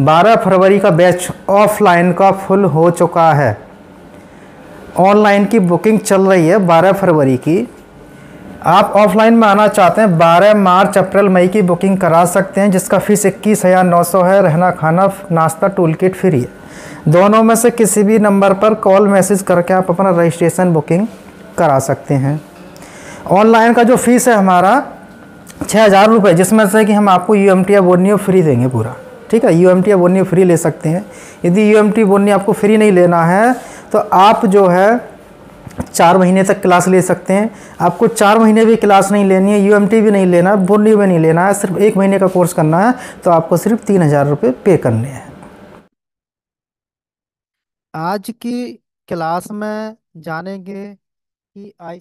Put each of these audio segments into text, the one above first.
12 फरवरी का batch offline का full हो चुका है ऑनलाइन की बुकिंग चल रही है 12 फरवरी की आप ऑफलाइन में आना चाहते हैं 12 मार्च अप्रैल मई की बुकिंग करा सकते हैं जिसका फ़ीस इक्कीस हज़ार नौ सौ है रहना खाना नाश्ता टूल किट फ्री है दोनों में से किसी भी नंबर पर कॉल मैसेज करके आप अपना रजिस्ट्रेशन बुकिंग करा सकते हैं ऑनलाइन का जो फ़ीस है हमारा छः हज़ार रुपये जिसमें से कि हम आपको यू एम टी या फ्री देंगे पूरा ठीक है यू एम टी या बोनी फ्री ले सकते हैं यदि यू एम टी बोनी आपको फ्री नहीं लेना है तो आप जो है चार महीने तक क्लास ले सकते हैं आपको चार महीने भी क्लास नहीं लेनी है यू भी नहीं लेना है बोनी भी नहीं लेना है सिर्फ एक महीने का कोर्स करना है तो आपको सिर्फ तीन हज़ार रुपये पे करने हैं आज की क्लास में जानेंगे कि आई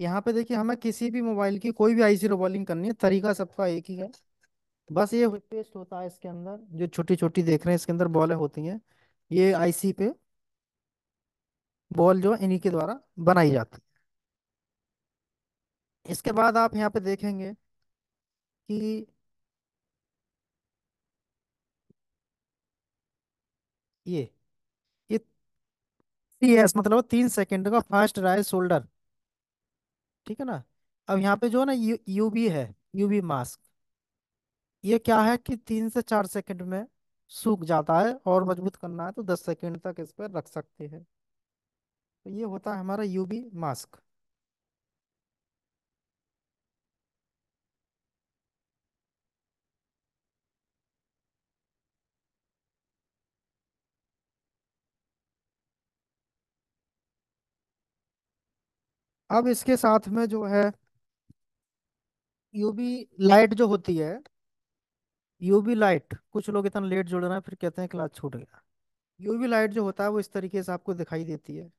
यहाँ पे देखिए हमें किसी भी मोबाइल की कोई भी आईसी रोबॉलिंग करनी है तरीका सबका एक ही है बस ये पेस्ट होता है इसके अंदर जो छोटी छोटी देख रहे हैं इसके अंदर बॉलें होती हैं ये आईसी पे बॉल जो इन्हीं के द्वारा बनाई जाती है इसके बाद आप यहाँ पे देखेंगे कि ये ये मतलब तीन सेकंड का फास्ट राइज शोल्डर ठीक है ना अब यहाँ पे जो ना यू यूबी है यूबी मास्क ये क्या है कि तीन से चार सेकंड में सूख जाता है और मजबूत करना है तो दस सेकंड तक इस पर रख सकते हैं तो ये होता है हमारा यूवी मास्क अब इसके साथ में जो है यूवी लाइट जो होती है यूवी लाइट कुछ लोग इतना लेट जुड़ रहे हैं फिर कहते हैं क्लास छूट गया यूवी लाइट जो होता है वो इस तरीके से आपको दिखाई देती है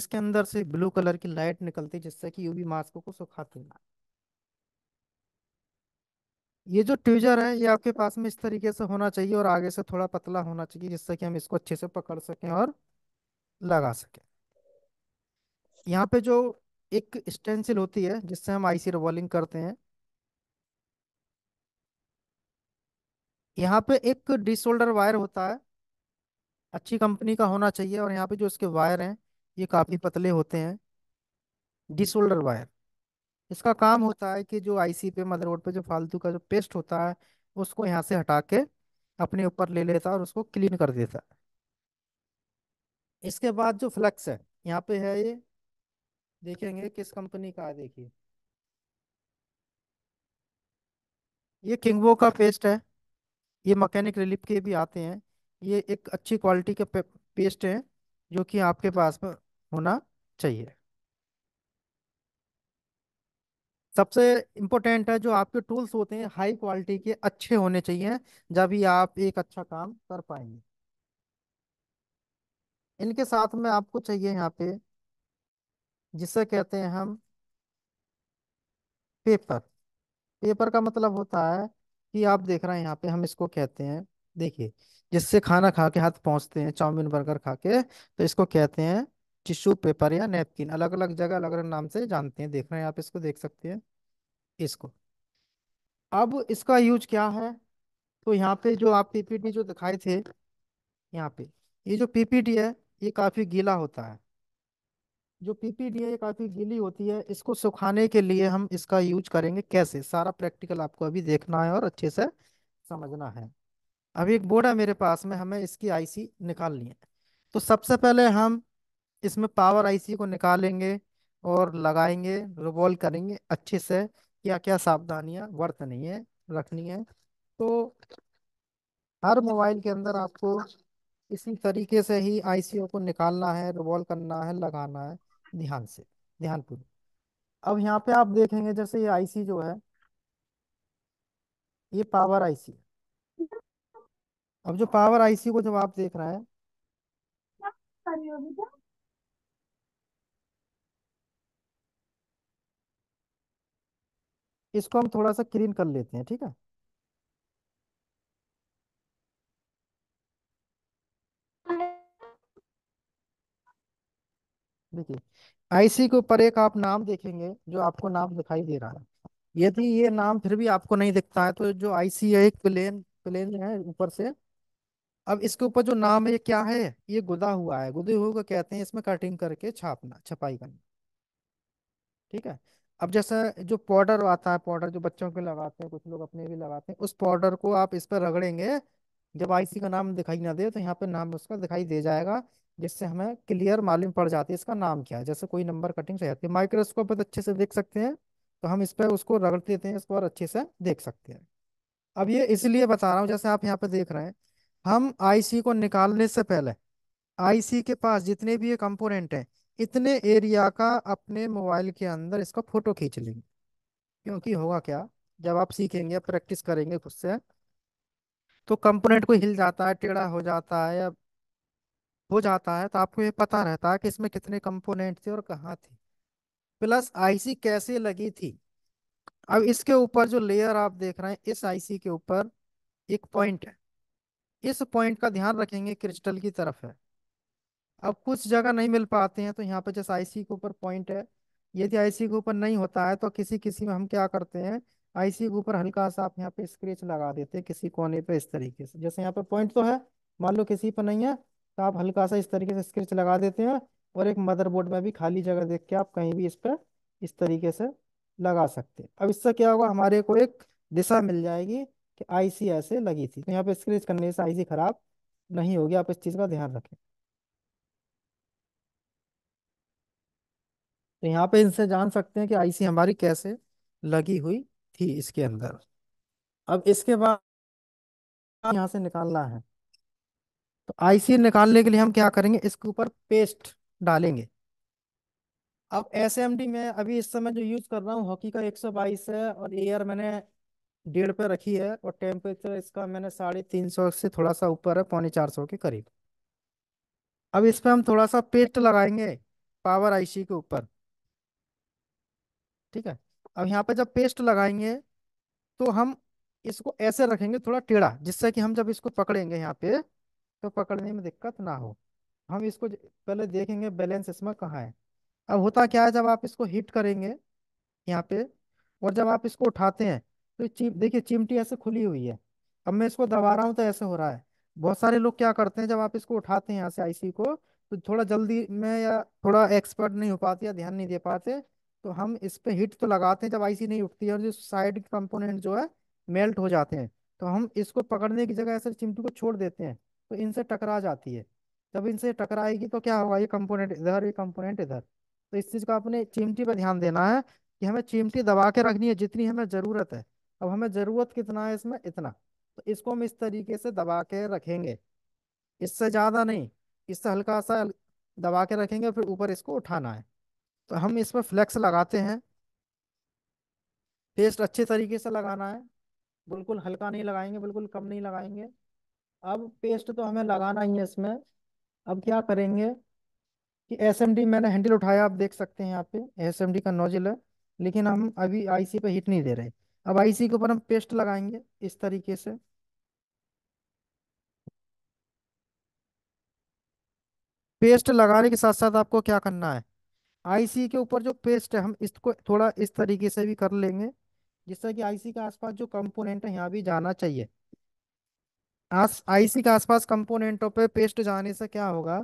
इसके अंदर से ब्लू कलर की लाइट निकलती है जिससे कि यूवी मास्क को सुखाती ना ये जो ट्यूजर है ये आपके पास में इस तरीके से होना चाहिए और आगे से थोड़ा पतला होना चाहिए जिससे कि हम इसको अच्छे से पकड़ सकें और लगा सकें यहाँ पे जो एक स्टेंसिल होती है जिससे हम आईसी रोलिंग करते हैं यहाँ पे एक डिसोल्डर वायर होता है अच्छी कंपनी का होना चाहिए और यहाँ पे जो इसके वायर हैं ये काफ़ी पतले होते हैं डिसोल्डर वायर इसका काम होता है कि जो आईसी पे मदरबोर्ड पे जो फालतू का जो पेस्ट होता है उसको यहाँ से हटा के अपने ऊपर ले लेता है और उसको क्लीन कर देता है इसके बाद जो फ्लैक्स है यहाँ पे है ये देखेंगे किस कंपनी का है देखिए ये किंगवो का पेस्ट है ये मकैनिक रिलीफ के भी आते हैं ये एक अच्छी क्वालिटी के पे, पेस्ट हैं जो कि आपके पास में होना चाहिए सबसे इम्पोर्टेंट है जो आपके टूल्स होते हैं हाई क्वालिटी के अच्छे होने चाहिए जब भी आप एक अच्छा काम कर पाएंगे इनके साथ में आपको चाहिए यहाँ पे जिसे कहते हैं हम पेपर पेपर का मतलब होता है कि आप देख रहे हैं यहाँ पे हम इसको कहते हैं देखिए जिससे खाना खा के हाथ पहुँचते हैं चाउमीन बर्गर खा के तो इसको कहते हैं टिश्यू पेपर या नेपकिन अलग अलग जगह अलग अलग नाम से जानते हैं देख रहे हैं आप इसको देख सकते हैं इसको अब इसका यूज क्या है तो यहाँ पे जो आप पीपीटी जो दिखाए थे यहाँ पे ये जो पीपीटी है ये काफी गीला होता है जो है काफी गीली होती है इसको सुखाने के लिए हम इसका यूज करेंगे कैसे सारा प्रैक्टिकल आपको अभी देखना है और अच्छे से समझना है अभी एक बोर्ड है मेरे पास में हमें इसकी आईसी निकालनी है तो सबसे पहले हम इसमें पावर आईसी को निकालेंगे और लगाएंगे रिवॉल्व करेंगे अच्छे से क्या क्या सावधानियां वर्तनी है रखनी है तो हर मोबाइल के अंदर आपको इसी तरीके से ही आईसीओ को निकालना है रिवॉल्व करना है लगाना है ध्यान से ध्यानपूर्वक अब यहाँ पे आप देखेंगे जैसे ये आईसी जो है ये पावर आईसी अब जो पावर आईसी को जब आप देख रहे हैं इसको हम थोड़ा सा क्लीन कर लेते हैं ठीक है देखिए आईसी के ऊपर एक आप नाम देखेंगे जो आपको नाम दिखाई दे रहा है यदि ये नाम फिर भी आपको नहीं दिखता है तो जो आईसी है एक प्लेन प्लेन है ऊपर से अब इसके ऊपर जो नाम है ये क्या है ये गुदा हुआ है गुदे हुए को कहते हैं इसमें कटिंग करके छापना छपाई करना ठीक है अब जैसा जो पाउडर आता है पाउडर जो बच्चों के लगाते हैं कुछ लोग अपने भी लगाते हैं उस पाउडर को आप इस पर रगड़ेंगे जब आईसी का नाम दिखाई ना दे तो यहाँ पे नाम उसका दिखाई दे जाएगा जिससे हमें क्लियर मालूम पड़ जाती है इसका नाम क्या है जैसे कोई नंबर कटिंग जाती है माइक्रोस्कोप पर अच्छे से देख सकते हैं तो हम इस पर उसको रगड़ देते हैं इसको और अच्छे से देख सकते हैं अब ये इसलिए बता रहा हूँ जैसे आप यहाँ पे देख रहे हैं हम आईसी को निकालने से पहले आईसी के पास जितने भी ये कंपोनेंट हैं इतने एरिया का अपने मोबाइल के अंदर इसका फोटो खींच लेंगे क्योंकि होगा क्या जब आप सीखेंगे प्रैक्टिस करेंगे खुद से तो कंपोनेंट को हिल जाता है टेढ़ा हो जाता है या हो जाता है तो आपको ये पता रहता है कि इसमें कितने कंपोनेंट थे और कहाँ थे प्लस आईसी कैसे लगी थी अब इसके ऊपर जो लेयर आप देख रहे हैं इस आईसी के ऊपर एक पॉइंट है इस पॉइंट का ध्यान रखेंगे क्रिस्टल की तरफ है अब कुछ जगह नहीं मिल पाते हैं तो यहाँ पे जैसे आईसी के ऊपर पॉइंट है यदि आईसी के ऊपर नहीं होता है तो किसी किसी में हम क्या करते हैं आईसी के ऊपर हल्का सा आप यहाँ पे स्क्रेच लगा देते हैं किसी कोने पे इस तरीके से जैसे यहाँ पे पॉइंट तो है मान लो किसी पर नहीं है तो आप हल्का सा इस तरीके से स्क्रिच लगा देते हैं और एक मदरबोर्ड में भी खाली जगह देख के आप कहीं भी इस पर इस तरीके से लगा सकते हैं अब इससे क्या होगा हमारे को एक दिशा मिल जाएगी कि आईसी ऐसे लगी थी तो यहाँ पे स्क्रिच करने से आईसी खराब नहीं होगी आप इस चीज़ का ध्यान रखें तो यहाँ पे इनसे जान सकते हैं कि आईसी हमारी कैसे लगी हुई थी इसके अंदर अब इसके बाद यहाँ से निकालना है तो आईसी निकालने के लिए हम क्या करेंगे इसके ऊपर पेस्ट डालेंगे अब एस एम डी में अभी इस समय जो यूज कर रहा हूँ हॉकी का एक है और एयर मैंने डेढ़ पे रखी है और टेम्परेचर इसका मैंने साढ़े तीन सौ से थोड़ा सा ऊपर है पौने चार सौ के करीब अब इस पर हम थोड़ा सा पेस्ट लगाएंगे पावर आईसी के ऊपर ठीक है अब यहाँ पे जब पेस्ट लगाएंगे तो हम इसको ऐसे रखेंगे थोड़ा टेढ़ा जिससे कि हम जब इसको पकड़ेंगे यहाँ पे तो पकड़ने में दिक्कत ना हो हम इसको पहले देखेंगे बैलेंस इसमें कहाँ है अब होता क्या है जब आप इसको हिट करेंगे यहाँ पे और जब आप इसको उठाते हैं तो चिम देखिए चिमटी ऐसे खुली हुई है अब मैं इसको दबा रहा हूँ तो ऐसे हो रहा है बहुत सारे लोग क्या करते हैं जब आप इसको उठाते हैं यहाँ से आईसी को तो थोड़ा जल्दी में या थोड़ा एक्सपर्ट नहीं हो पाते या ध्यान नहीं दे पाते तो हम इस पर हिट तो लगाते हैं जब आईसी नहीं उठती है और जो साइड कंपोनेंट जो है मेल्ट हो जाते हैं तो हम इसको पकड़ने की जगह ऐसे चिमटी को छोड़ देते हैं तो इनसे टकरा जाती है जब इनसे टकराएगी तो क्या होगा ये कंपोनेंट इधर ये कंपोनेंट इधर तो इस चीज़ का अपने चिमटी पर ध्यान देना है कि हमें चिमटी दबा के रखनी है जितनी हमें ज़रूरत है अब हमें ज़रूरत कितना है इसमें इतना तो इसको हम इस तरीके से दबा के रखेंगे इससे ज़्यादा नहीं इससे हल्का सा दबा के रखेंगे फिर ऊपर इसको उठाना है तो हम इस पर फ्लेक्स लगाते हैं पेस्ट अच्छे तरीके से लगाना है बिल्कुल हल्का नहीं लगाएंगे बिल्कुल कम नहीं लगाएंगे अब पेस्ट तो हमें लगाना ही है इसमें अब क्या करेंगे कि एस मैंने हैंडल उठाया आप देख सकते हैं यहाँ पे एस का नोजल है लेकिन हम अभी आईसी पे हिट नहीं दे रहे अब आईसी के ऊपर हम पेस्ट लगाएंगे इस तरीके से पेस्ट लगाने के साथ साथ आपको क्या करना है आईसी के ऊपर जो पेस्ट है हम इसको थोड़ा इस तरीके से भी कर लेंगे जिससे कि आईसी के आसपास जो कंपोनेंट है यहाँ भी जाना चाहिए आस आईसी के आसपास कंपोनेंटों पे पेस्ट जाने से क्या होगा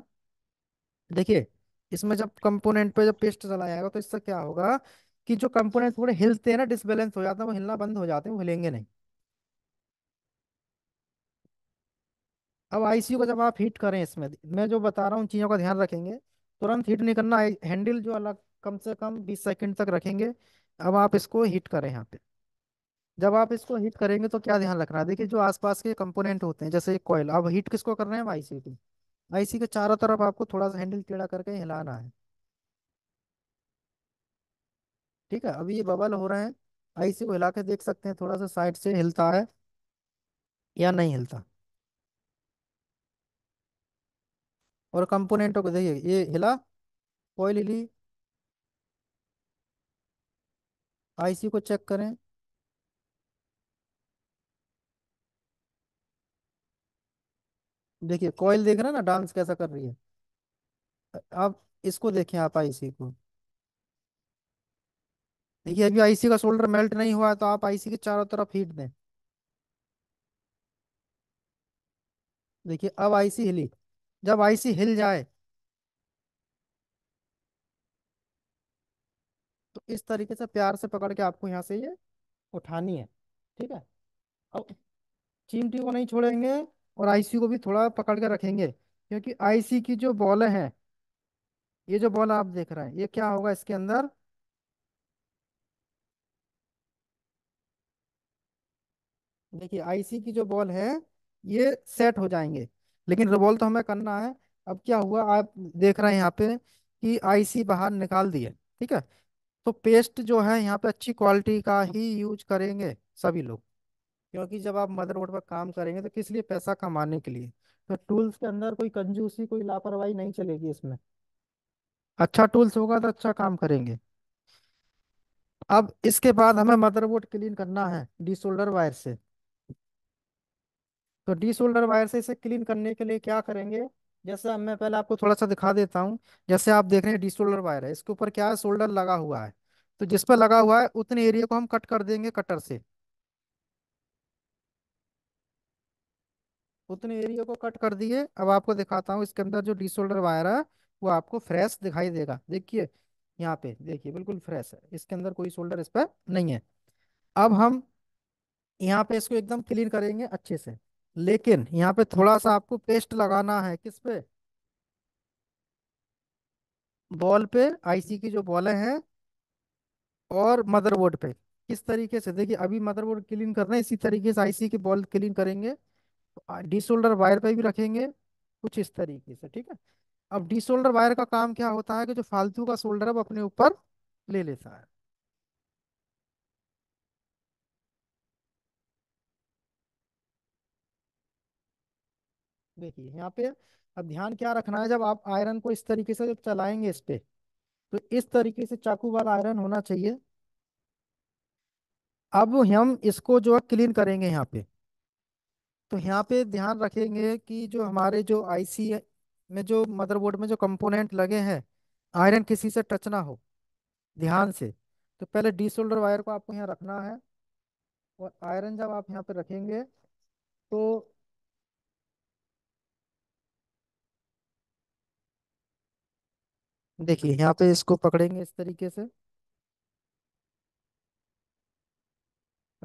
देखिए इसमें जब कंपोनेंट पे जब पेस्ट चला जाएगा तो इससे क्या होगा कि जो कंपोनेंट थोड़े हिलते हैं ना डिसबैलेंस हो जाता है वो हिलना बंद हो जाते हैं वो हिलेंगे नहीं अब आईसीयू को जब आप हीट करें इसमें मैं जो बता रहा हूँ चीज़ों का ध्यान रखेंगे तुरंत हीट नहीं करना हैंडल जो अलग कम से कम बीस सेकेंड तक रखेंगे अब आप इसको हीट करें यहाँ पे जब आप इसको हीट करेंगे तो क्या ध्यान रखना है देखिए जो आसपास के कंपोनेंट होते हैं जैसे एक कॉयल अब हीट किसको कर रहे हैं हम आईसी को आईसी के चारों तरफ आपको थोड़ा सा हैंडल टेढ़ा करके हिलाना है ठीक है अभी ये बबल हो रहे हैं आईसी को हिला के देख सकते हैं थोड़ा सा साइड से हिलता है या नहीं हिलता और कंपोनेंटों को देखिए ये हिला कॉयल हिली आईसी को चेक करें देखिए कोयल देख रहे हैं ना डांस कैसा कर रही है अब इसको देखें आप आईसी को देखिए अभी आईसी का शोल्डर मेल्ट नहीं हुआ है तो आप आईसी के चारों तरफ हीट दें देखिए अब आईसी हिली जब आईसी हिल जाए तो इस तरीके से प्यार से पकड़ के आपको यहाँ से ये उठानी है ठीक है अब चिमटी को नहीं छोड़ेंगे और आईसी को भी थोड़ा पकड़ के रखेंगे क्योंकि आईसी की जो बॉल है ये जो बॉल आप देख रहे हैं ये क्या होगा इसके अंदर देखिए आईसी की जो बॉल है ये सेट हो जाएंगे लेकिन रिवॉल्व तो हमें करना है अब क्या हुआ आप देख रहे हैं यहाँ पे कि आईसी बाहर निकाल दिए ठीक है तो पेस्ट जो है यहाँ पे अच्छी क्वालिटी का ही यूज करेंगे सभी लोग क्योंकि जब आप मदरबोर्ड पर काम करेंगे तो किस लिए पैसा कमाने के लिए तो टूल्स के अंदर कोई कंजूसी कोई लापरवाही नहीं चलेगी इसमें अच्छा टूल्स होगा तो अच्छा काम करेंगे अब इसके बाद हमें मदरबोर्ड क्लीन करना है डी सोल्डर वायर से तो डी सोल्डर वायर से इसे क्लीन करने के लिए क्या करेंगे जैसे अब मैं पहले आपको थोड़ा सा दिखा देता हूँ जैसे आप देख रहे हैं डी सोल्डर वायर है इसके ऊपर क्या है सोल्डर लगा हुआ है तो जिस पर लगा हुआ है उतने एरिया को हम कट कर देंगे कटर से उतने एरिया को कट कर दिए अब आपको दिखाता हूँ इसके अंदर जो डिसोल्डर वायर है वो आपको फ्रेश दिखाई देगा देखिए यहाँ पे देखिए बिल्कुल फ्रेश है इसके अंदर कोई शोल्डर इस पर नहीं है अब हम यहाँ पे इसको एकदम क्लीन करेंगे अच्छे से लेकिन यहाँ पे थोड़ा सा आपको पेस्ट लगाना है किस पे बॉल पे आईसी की जो बॉले हैं और मदरबोर्ड पे किस तरीके से देखिए अभी मदरबोर्ड क्लीन करना है इसी तरीके से आईसी की बॉल क्लीन करेंगे डी शोल्डर वायर पे भी रखेंगे कुछ इस तरीके से ठीक है अब डी शोल्डर वायर का काम क्या होता है कि जो फालतू का शोल्डर है वो अपने ऊपर ले लेता है देखिए यहाँ पे अब ध्यान क्या रखना है जब आप आयरन को इस तरीके से जब चलाएंगे इस पे तो इस तरीके से चाकू वाला आयरन होना चाहिए अब हम इसको जो है क्लीन करेंगे यहाँ पे तो यहाँ पे ध्यान रखेंगे कि जो हमारे जो आईसी में जो मदरबोर्ड में जो कंपोनेंट लगे हैं आयरन किसी से टच ना हो ध्यान से तो पहले डी सोल्डर वायर को आपको यहाँ रखना है और आयरन जब आप यहाँ पे रखेंगे तो देखिए यहाँ पे इसको पकड़ेंगे इस तरीके से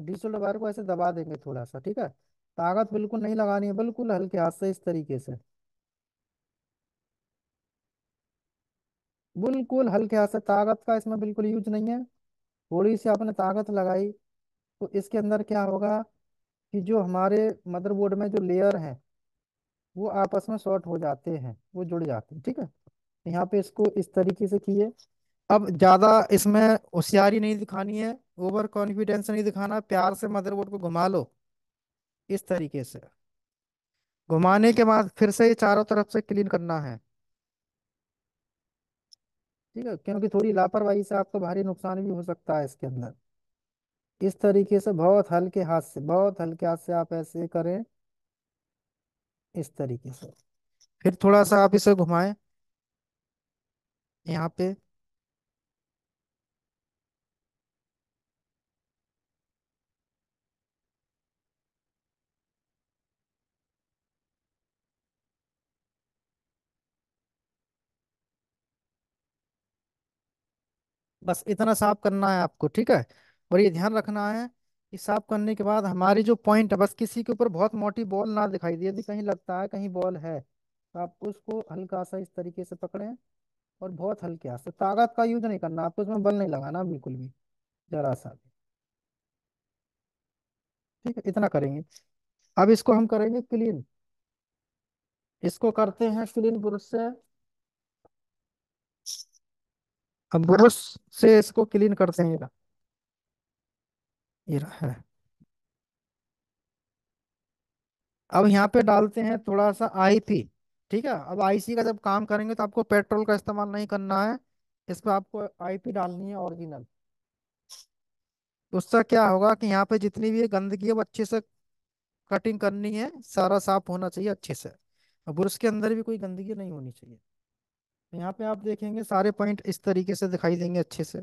डी वायर को ऐसे दबा देंगे थोड़ा सा ठीक है ताकत बिल्कुल नहीं लगानी है बिल्कुल हल्के हाथ से इस तरीके से बिल्कुल हल्के हाथ से ताकत का इसमें बिल्कुल यूज नहीं है थोड़ी सी आपने ताकत लगाई तो इसके अंदर क्या होगा कि जो हमारे मदरबोर्ड में जो लेयर है वो आपस में शॉर्ट हो जाते हैं वो जुड़ जाते हैं ठीक है यहाँ पे इसको इस तरीके से किए अब ज़्यादा इसमें होशियारी नहीं दिखानी है ओवर कॉन्फिडेंस नहीं दिखाना प्यार से मदरबोर्ड को घुमा लो इस तरीके से घुमाने के बाद फिर से चारों तरफ से क्लीन करना है ठीक है क्योंकि थोड़ी लापरवाही से आपको भारी नुकसान भी हो सकता है इसके अंदर इस तरीके से बहुत हल्के हाथ से बहुत हल्के हाथ से आप ऐसे करें इस तरीके से फिर थोड़ा सा आप इसे घुमाएं यहाँ पे बस इतना साफ करना है आपको ठीक है और ये ध्यान रखना है कि साफ करने के बाद हमारी जो पॉइंट है बस किसी के ऊपर बहुत मोटी बॉल ना दिखाई दे यदि कहीं लगता है कहीं बॉल है तो आप उसको हल्का सा इस तरीके से पकड़ें और बहुत हल्के हाथ से ताकत का यूज नहीं करना आपको इसमें बल नहीं लगाना बिल्कुल भी जरा सा भी ठीक है इतना करेंगे अब इसको हम करेंगे क्लीन इसको करते हैं क्लीन पुरुष से अब ब्रश से इसको क्लीन करते हैं ये रहा है अब यहाँ पे डालते हैं थोड़ा सा आईसी ठीक है अब आईसी का जब काम करेंगे तो आपको पेट्रोल का इस्तेमाल नहीं करना है इस पर आपको आईपी डालनी है ओरिजिनल उसका उससे क्या होगा कि यहाँ पे जितनी भी गंदगी है वो अच्छे से कटिंग करनी है सारा साफ होना चाहिए अच्छे से और ब्रश के अंदर भी कोई गंदगी नहीं होनी चाहिए यहाँ पे आप देखेंगे सारे पॉइंट इस तरीके से दिखाई देंगे अच्छे से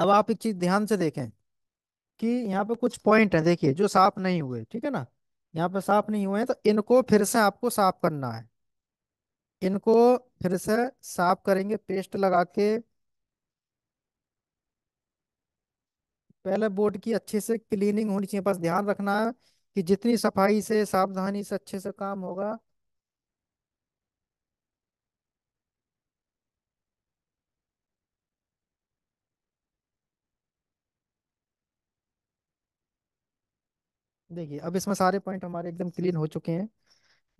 अब आप एक चीज ध्यान से देखें कि यहाँ पे कुछ पॉइंट है देखिए जो साफ नहीं हुए ठीक है ना यहाँ पे साफ नहीं हुए हैं तो इनको फिर से आपको साफ करना है इनको फिर से साफ करेंगे पेस्ट लगा के पहले बोर्ड की अच्छे से क्लीनिंग होनी चाहिए बस ध्यान रखना है कि जितनी सफाई से सावधानी से अच्छे से काम होगा देखिए अब इसमें सारे पॉइंट हमारे एकदम क्लीन हो चुके हैं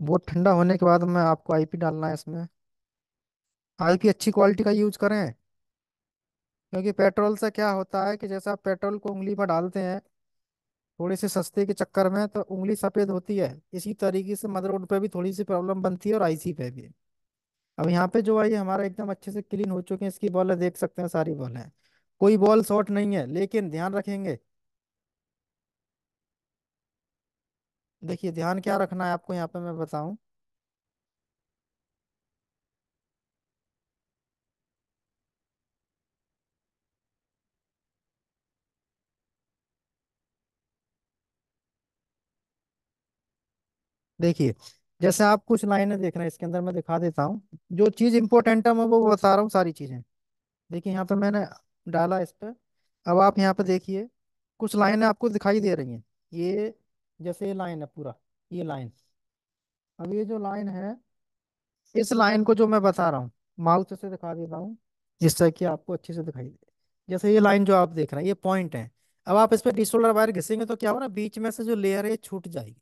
बोर्ड ठंडा होने के बाद मैं आपको आईपी डालना है इसमें आईपी अच्छी क्वालिटी का यूज करें क्योंकि पेट्रोल से क्या होता है कि जैसे आप पेट्रोल को उंगली पर डालते हैं थोड़ी सी सस्ते के चक्कर में तो उंगली सफ़ेद होती है इसी तरीके से मदरबोर्ड पे भी थोड़ी सी प्रॉब्लम बनती है और आईसी पे भी अब यहाँ पे जो आई हमारा एकदम अच्छे से क्लीन हो चुके हैं इसकी बॉल है, देख सकते हैं सारी बॉल है कोई बॉल शॉर्ट नहीं है लेकिन ध्यान रखेंगे देखिए ध्यान क्या रखना है आपको यहाँ पे मैं बताऊँ देखिए जैसे आप कुछ लाइनें देख रहे हैं इसके अंदर मैं दिखा देता हूँ जो चीज़ इम्पोर्टेंट है मैं वो बता रहा हूँ सारी चीज़ें देखिए यहाँ पे मैंने डाला इस पर अब आप यहाँ पे देखिए कुछ लाइनें आपको दिखाई दे रही हैं ये जैसे ये लाइन है पूरा ये लाइन अब ये जो लाइन है इस लाइन को जो मैं बता रहा हूँ माउथ से दिखा देता हूँ जिससे कि आपको अच्छे से दिखाई दे जैसे ये लाइन जो आप देख रहे हैं ये पॉइंट है अब आप इस पर डिसोल्डर वायर घिसेंगे तो क्या होगा ना बीच में से जो लेयर है छूट जाएगी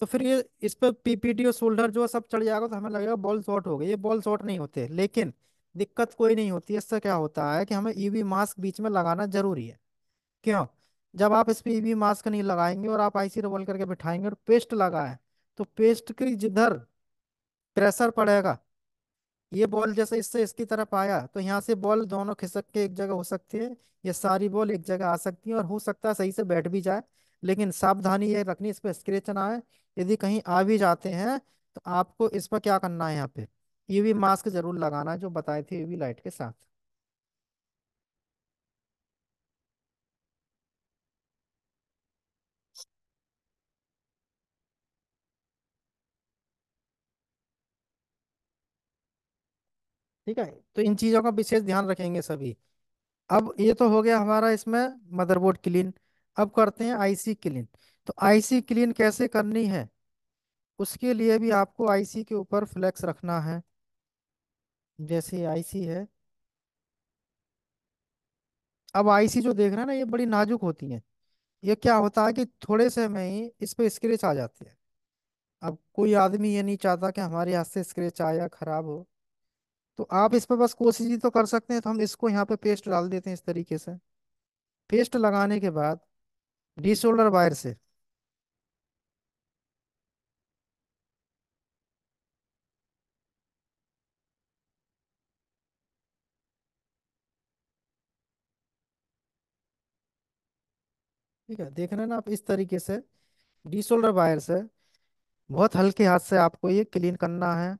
तो फिर ये इस पर पीपीटी और शोल्डर जो सब चढ़ जाएगा तो हमें लगेगा बॉल शॉर्ट हो गई ये बॉल शॉर्ट नहीं होते लेकिन दिक्कत कोई नहीं होती इससे क्या होता है कि हमें ईवी e मास्क बीच में लगाना जरूरी है क्यों जब आप इस पर ईवी मास्क नहीं लगाएंगे और आप आईसी रोल करके बिठाएंगे और पेस्ट लगाए तो पेस्ट की जिधर प्रेशर पड़ेगा ये बॉल जैसे इससे इसकी तरफ आया तो यहाँ से बॉल दोनों खिसक के एक जगह हो सकती है ये सारी बॉल एक जगह आ सकती है और हो सकता है सही से बैठ भी जाए लेकिन सावधानी ये रखनी इस पर स्क्रेच ना आए यदि कहीं आ भी जाते हैं तो आपको इस पर क्या करना है यहाँ पे यूवी e मास्क जरूर लगाना है जो बताए थे यूवी e लाइट के साथ ठीक है तो इन चीज़ों का विशेष ध्यान रखेंगे सभी अब ये तो हो गया हमारा इसमें मदरबोर्ड क्लीन अब करते हैं आईसी क्लीन तो आईसी क्लीन कैसे करनी है उसके लिए भी आपको आईसी के ऊपर फ्लैक्स रखना है जैसे आईसी है अब आईसी जो देख रहे हैं ना ये बड़ी नाजुक होती है ये क्या होता है कि थोड़े से में ही इस पर स्क्रेच आ जाते हैं अब कोई आदमी ये नहीं चाहता कि हमारे हाथ से स्क्रेच आया खराब हो तो आप इस पर बस कोशिश ही तो कर सकते हैं तो हम इसको यहाँ पे पेस्ट डाल देते हैं इस तरीके से पेस्ट लगाने के बाद डिसोल्डर वायर से ठीक है देख रहे हैं ना आप इस तरीके से डी शोल्डर वायर से बहुत हल्के हाथ से आपको ये क्लीन करना है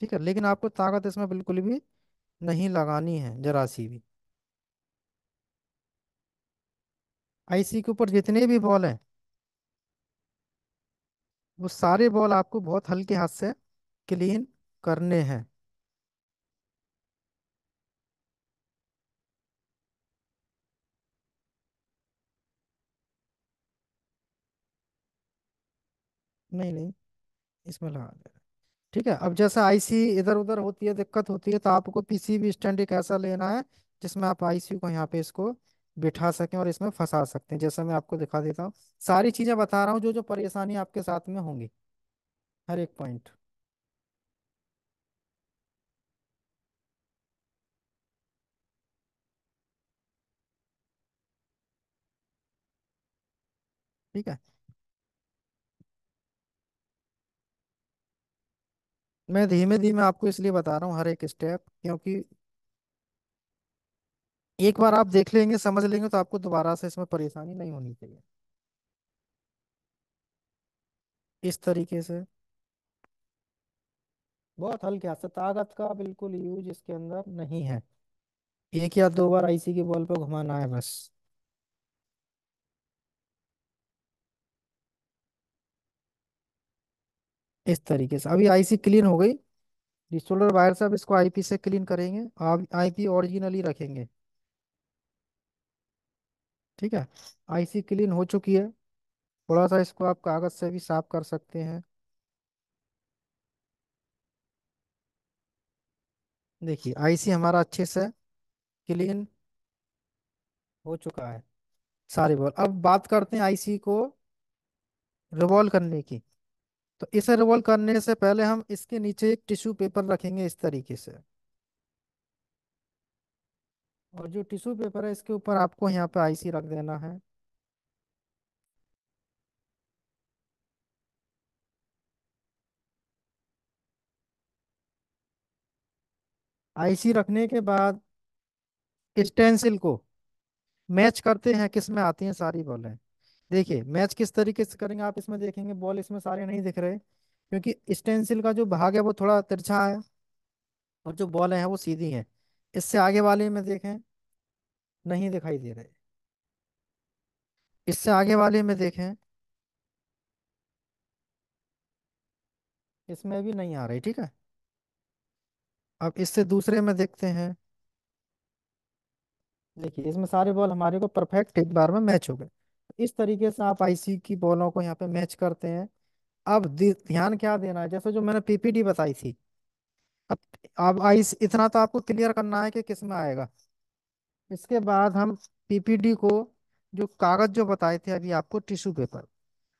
ठीक है लेकिन आपको ताकत इसमें बिल्कुल भी नहीं लगानी है जरा सी भी आईसी के ऊपर जितने भी बॉल हैं वो सारे बॉल आपको बहुत हल्के हाथ से क्लीन करने हैं नहीं नहीं इसमें लगा देना ठीक है अब जैसे आईसी इधर उधर होती है दिक्कत होती है तो आपको भी स्टैंड एक ऐसा लेना है जिसमें आप आईसी को यहाँ पे इसको बिठा सकें और इसमें फंसा सकते हैं जैसे मैं आपको दिखा देता हूँ सारी चीज़ें बता रहा हूँ जो जो परेशानी आपके साथ में होंगी हर एक पॉइंट ठीक है मैं धीमे धीमे आपको इसलिए बता रहा हूँ हर एक स्टेप क्योंकि एक बार आप देख लेंगे समझ लेंगे तो आपको दोबारा से इसमें परेशानी नहीं होनी चाहिए इस तरीके से बहुत से ताकत का बिल्कुल यूज इसके अंदर नहीं है एक या दो बार आईसी के बॉल पर घुमाना है बस इस तरीके से अभी आईसी क्लीन हो गई रिसोल्डर वायर से अब इसको आईपी से क्लीन करेंगे आप आईपी ओरिजिनली रखेंगे ठीक है आईसी क्लीन हो चुकी है थोड़ा सा इसको आप कागज से भी साफ कर सकते हैं देखिए आईसी हमारा अच्छे से क्लीन हो चुका है सारे बोल अब बात करते हैं आईसी को रिवॉल्व करने की तो इसे रोल करने से पहले हम इसके नीचे एक टिश्यू पेपर रखेंगे इस तरीके से और जो टिश्यू पेपर है इसके ऊपर आपको यहाँ पे आईसी रख देना है आईसी रखने के बाद स्टेंसिल को मैच करते हैं किस में आती हैं सारी बॉलें देखिए मैच किस तरीके से करेंगे आप इसमें देखेंगे बॉल इसमें सारे नहीं दिख रहे क्योंकि स्टेंसिल का जो भाग है वो थोड़ा तिरछा है और जो बॉल है वो सीधी है इससे आगे वाले में देखें नहीं दिखाई दे रहे इससे आगे वाले में देखें इसमें भी नहीं आ रही ठीक है अब इससे दूसरे में देखते हैं देखिए इसमें सारे बॉल हमारे को परफेक्ट एक बार में मैच हो गए इस तरीके से आप आईसी की बॉलों को यहाँ पे मैच करते हैं अब ध्यान क्या देना है जैसे जो मैंने पीपीडी बताई थी अब अब आई इतना तो आपको क्लियर करना है कि किस में आएगा इसके बाद हम पीपीडी को जो कागज जो बताए थे अभी आपको टिश्यू पेपर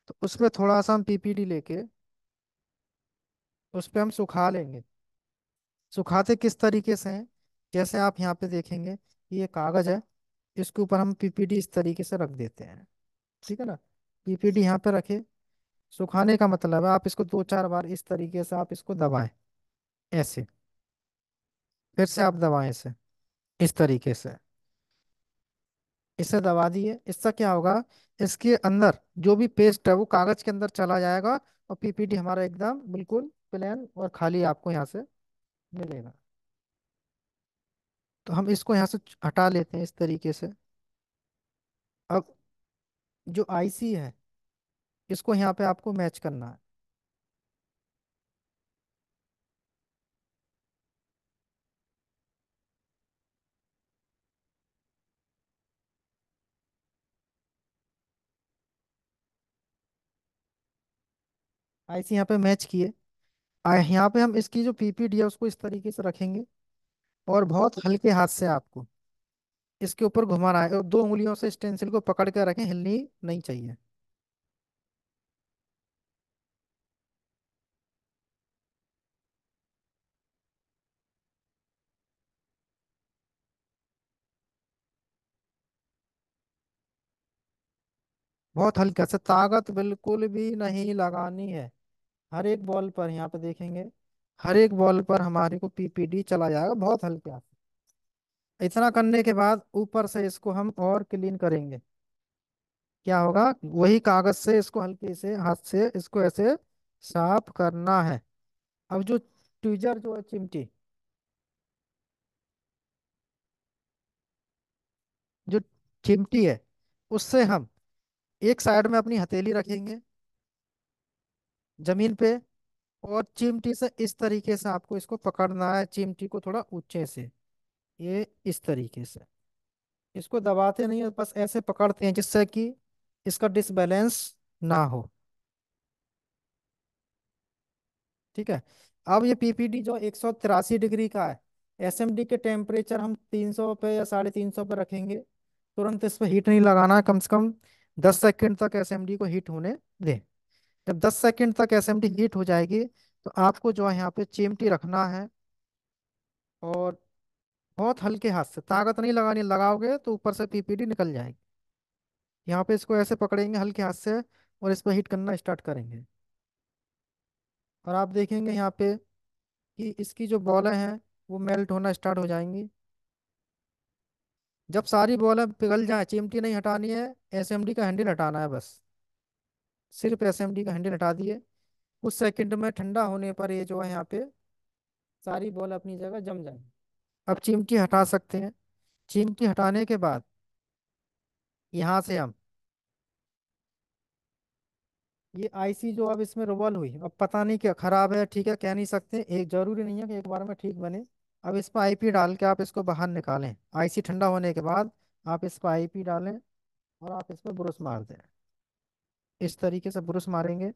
तो उसमें थोड़ा सा हम पीपीडी लेके उस पर हम सुखा लेंगे सुखाते किस तरीके से हैं जैसे आप यहाँ पे देखेंगे ये कागज है इसके ऊपर हम पीपीडी इस तरीके से रख देते हैं ठीक है ना पीपीटी यहाँ पे रखे सुखाने का मतलब है आप इसको दो चार बार इस तरीके से आप इसको दबाएं ऐसे फिर से आप दबाएं इसे इस तरीके से इसे दबा दिए इससे क्या होगा इसके अंदर जो भी पेस्ट है वो कागज के अंदर चला जाएगा और पीपीडी हमारा एकदम बिल्कुल प्लेन और खाली आपको यहाँ से मिलेगा तो हम इसको यहाँ से हटा लेते हैं इस तरीके से अब जो आईसी है इसको यहाँ पे आपको मैच करना है आईसी यहाँ पे मैच किए यहाँ पे हम इसकी जो पीपीडी है उसको इस तरीके से रखेंगे और बहुत हल्के हाथ से आपको इसके ऊपर घुमाना है और दो उंगलियों से स्टेंसिल को पकड़ कर रखें हिलनी नहीं चाहिए बहुत हल्का सा ताकत बिल्कुल भी नहीं लगानी है हर एक बॉल पर यहाँ पे देखेंगे हर एक बॉल पर हमारे को पीपीडी चला जाएगा बहुत हल्का इतना करने के बाद ऊपर से इसको हम और क्लीन करेंगे क्या होगा वही कागज से इसको हल्के से हाथ से इसको ऐसे साफ करना है अब जो ट्यूजर जो है चिमटी जो चिमटी है उससे हम एक साइड में अपनी हथेली रखेंगे जमीन पे और चिमटी से इस तरीके से आपको इसको पकड़ना है चिमटी को थोड़ा ऊंचे से ये इस तरीके से इसको दबाते नहीं बस ऐसे पकड़ते हैं जिससे कि इसका डिसबैलेंस ना हो ठीक है अब ये पीपीडी जो एक सौ तिरासी डिग्री का है एसएमडी के टेम्परेचर हम तीन सौ पे या साढ़े तीन सौ पे रखेंगे तुरंत इस पर हीट नहीं लगाना कम से कम दस सेकंड तक एसएमडी को हीट होने दें जब दस सेकंड तक एसएमडी हीट हो जाएगी तो आपको जो है यहाँ पे चिमटी रखना है और बहुत हल्के हाथ से ताकत नहीं लगानी लगाओगे तो ऊपर से पीपीडी निकल जाएगी यहाँ पे इसको ऐसे पकड़ेंगे हल्के हाथ से और इस पर हीट करना स्टार्ट करेंगे और आप देखेंगे यहाँ पे कि इसकी जो बॉलें हैं वो मेल्ट होना स्टार्ट हो जाएंगी जब सारी बॉलें पिघल जाए चिमटी नहीं हटानी है एसएमडी का हैंडल हटाना है बस सिर्फ एसएमडी का हैंडल हटा दिए कुछ सेकंड में ठंडा होने पर ये जो है यहाँ पे सारी बॉल अपनी जगह जम जाएंगी अब चिमटी हटा सकते हैं चिमटी हटाने के बाद यहाँ से हम ये आईसी जो अब इसमें रोबल हुई अब पता नहीं क्या खराब है ठीक है कह नहीं सकते एक जरूरी नहीं है कि एक बार में ठीक बने अब इस पर आईपी डाल के आप इसको बाहर निकालें आईसी ठंडा होने के बाद आप इस पर आईपी डालें और आप इस पर ब्रश मार दें इस तरीके से ब्रश मारेंगे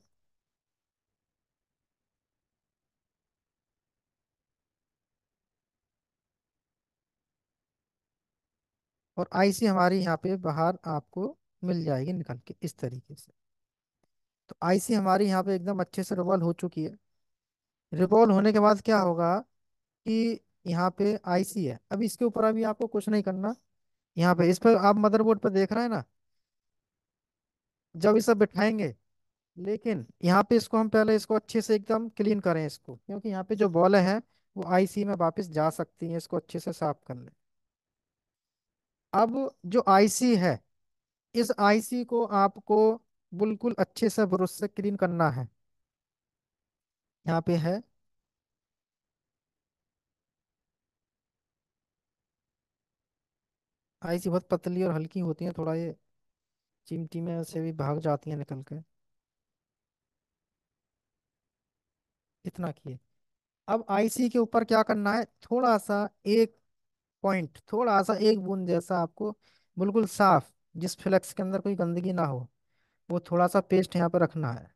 और आईसी हमारी यहाँ पे बाहर आपको मिल जाएगी निकल के इस तरीके से तो आईसी हमारी यहाँ पे एकदम अच्छे से रिवॉल्व हो चुकी है रिवॉल्व होने के बाद क्या होगा कि यहाँ पे आईसी है अब इसके ऊपर अभी आपको कुछ नहीं करना यहाँ पे इस पर आप मदरबोर्ड पर देख रहे हैं ना जब इसे बिठाएंगे लेकिन यहाँ पे इसको हम पहले इसको अच्छे से एकदम क्लीन करें इसको क्योंकि यहाँ पे जो बॉल है वो आईसी में वापस जा सकती है इसको अच्छे से साफ कर लें अब जो आईसी है इस आईसी को आपको बिल्कुल अच्छे से भरोसे से क्लीन करना है यहाँ पे है आईसी बहुत पतली और हल्की होती है थोड़ा ये चिमटी में से भी भाग जाती है निकल के इतना किए अब आईसी के ऊपर क्या करना है थोड़ा सा एक पॉइंट थोड़ा सा एक बूंद जैसा आपको बिल्कुल साफ जिस फ्लेक्स के अंदर कोई गंदगी ना हो वो थोड़ा सा पेस्ट यहाँ पर रखना है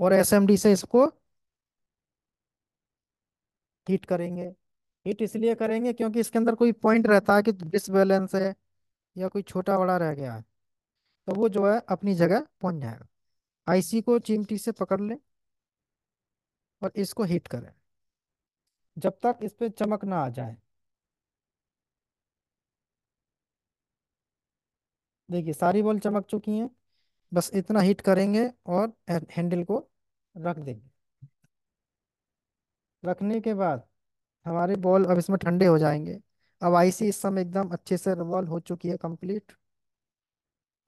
और एसएमडी से इसको हीट करेंगे हीट इसलिए करेंगे क्योंकि इसके अंदर कोई पॉइंट रहता है कि डिसबैलेंस है या कोई छोटा बड़ा रह गया है तो वो जो है अपनी जगह पहुंच जाएगा आईसी को चिमटी से पकड़ लें और इसको हीट करें जब तक इस पर चमक ना आ जाए देखिए सारी बॉल चमक चुकी हैं बस इतना हिट करेंगे और हैंडल को रख देंगे रखने के बाद हमारे बॉल अब इसमें ठंडे हो जाएंगे अब आईसी इस समय एकदम अच्छे से रिवॉल्व हो चुकी है कंप्लीट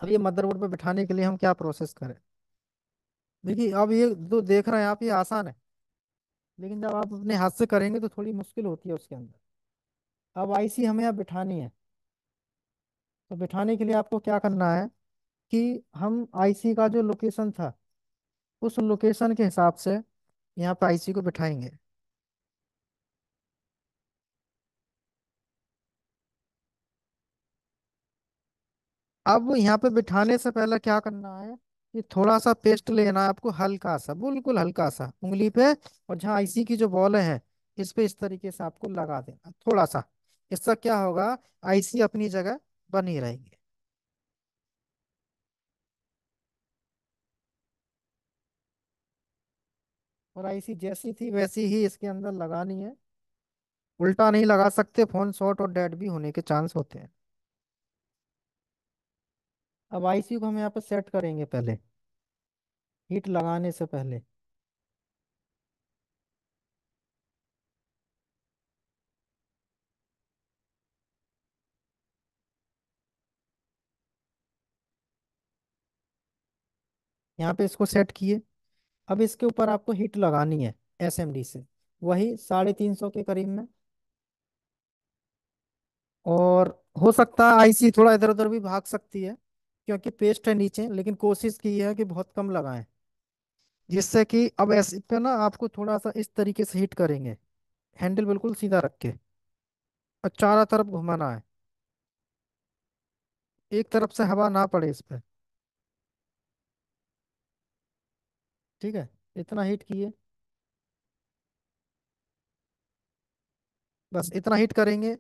अब ये मदरबोर्ड पे बिठाने के लिए हम क्या प्रोसेस करें देखिए अब ये जो देख रहे हैं आप ये आसान है लेकिन जब आप अपने हाथ से करेंगे तो थोड़ी मुश्किल होती है उसके अंदर अब आईसी हमें यहाँ बिठानी है तो बिठाने के लिए आपको क्या करना है कि हम आईसी का जो लोकेशन था उस लोकेशन के हिसाब से यहाँ पर आईसी को बिठाएंगे अब यहाँ पे बिठाने से पहले क्या करना है कि थोड़ा सा पेस्ट लेना है आपको हल्का सा बिल्कुल हल्का सा उंगली पे और जहाँ आईसी की जो बॉल है इस पे इस तरीके से आपको लगा देना थोड़ा सा इससे क्या होगा आईसी अपनी जगह बनी रहेंगे और आईसी जैसी थी वैसी ही इसके अंदर लगानी है उल्टा नहीं लगा सकते फोन शॉर्ट और डेड भी होने के चांस होते हैं अब आईसी को हम यहाँ पे सेट करेंगे पहले हीट लगाने से पहले यहाँ पे इसको सेट किए अब इसके ऊपर आपको हिट लगानी है एसएमडी से वही साढ़े तीन सौ के करीब में और हो सकता है आईसी थोड़ा इधर उधर भी भाग सकती है क्योंकि पेस्ट है नीचे लेकिन कोशिश की है कि बहुत कम लगाएं जिससे कि अब ऐसे पे ना आपको थोड़ा सा इस तरीके से हिट करेंगे हैंडल बिल्कुल सीधा रख के और चारा तरफ घुमाना है एक तरफ से हवा ना पड़े इस पर ठीक है इतना हिट किए बस इतना हिट करेंगे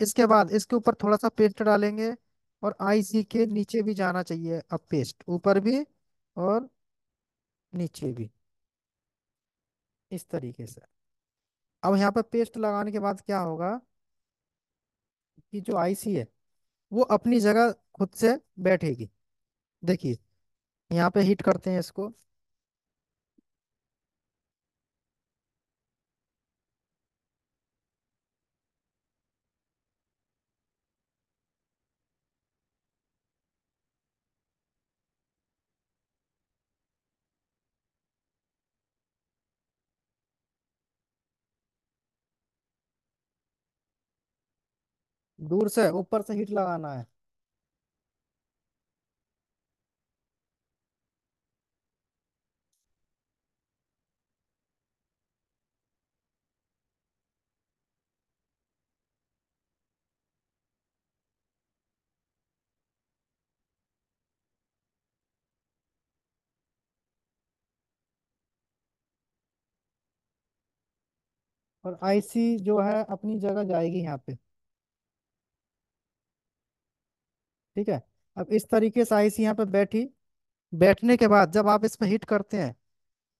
इसके बाद इसके ऊपर थोड़ा सा पेस्ट डालेंगे और आईसी के नीचे भी जाना चाहिए अब पेस्ट ऊपर भी और नीचे भी इस तरीके से अब यहाँ पर पेस्ट लगाने के बाद क्या होगा कि जो आईसी है वो अपनी जगह खुद से बैठेगी देखिए यहाँ पे हीट करते हैं इसको दूर से ऊपर से हिट लगाना है और आईसी जो है अपनी जगह जाएगी यहाँ पे ठीक है अब इस तरीके से आईसी यहाँ पे बैठी बैठने के बाद जब आप इस पर हिट करते हैं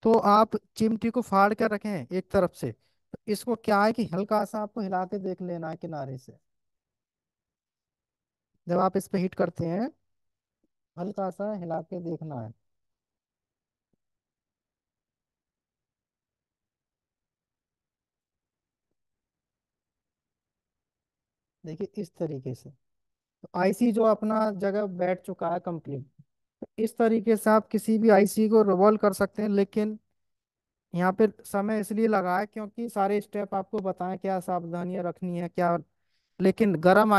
तो आप चिमटी को फाड़ कर रखें एक तरफ से तो इसको क्या है कि हल्का सा आपको हिला के देख लेना है किनारे से जब आप इस पर हिट करते हैं हल्का सा हिला के देखना है देखिए इस तरीके से आईसी तो जो अपना जगह बैठ चुका है कंप्लीट तो इस तरीके से आप किसी भी आईसी को रिवॉल्व कर सकते हैं लेकिन यहाँ पे समय इसलिए लगा है क्योंकि सारे स्टेप आपको बताएं क्या सावधानियां रखनी है क्या लेकिन गर्म